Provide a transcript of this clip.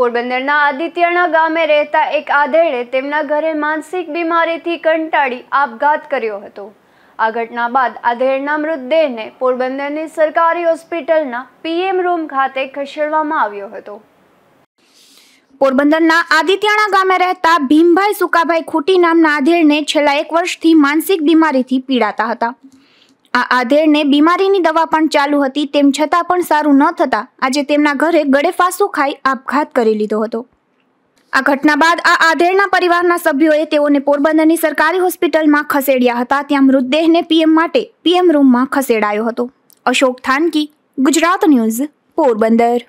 પોરબંદરના આદિત્યના ગામે રહેતા એક આધેડે તેમના ઘરે માનસિક બીમારીથી કંટાળી આપઘાત કર્યો હતો આ ઘટના બાદ આધેડના મૃતદેહને પોરબંદરની સરકારી હોસ્પિટલના પીએમ રૂમ ખાતે ખસેડવામાં આવ્યો હતો પોરબંદરના આદિત્યાણા ગામે રહેતા ભીમભાઈ સુકાભાઈ ખૂટી નામના આધેડને છેલ્લા એક વર્ષથી માનસિક બીમારીથી પીડાતા હતા આ આધેડને બીમારીની દવા પણ ચાલુ હતી તેમ છતાં પણ સારું ન થતાં આજે તેમના ઘરે ગળેફાંસો ખાઈ આપઘાત કરી લીધો હતો આ ઘટના બાદ આ આધેડના પરિવારના સભ્યોએ તેઓને પોરબંદરની સરકારી હોસ્પિટલમાં ખસેડ્યા હતા ત્યાં મૃતદેહને પીએમ માટે પીએમ રૂમમાં ખસેડાયો હતો અશોક થાનકી ગુજરાત ન્યૂઝ પોરબંદર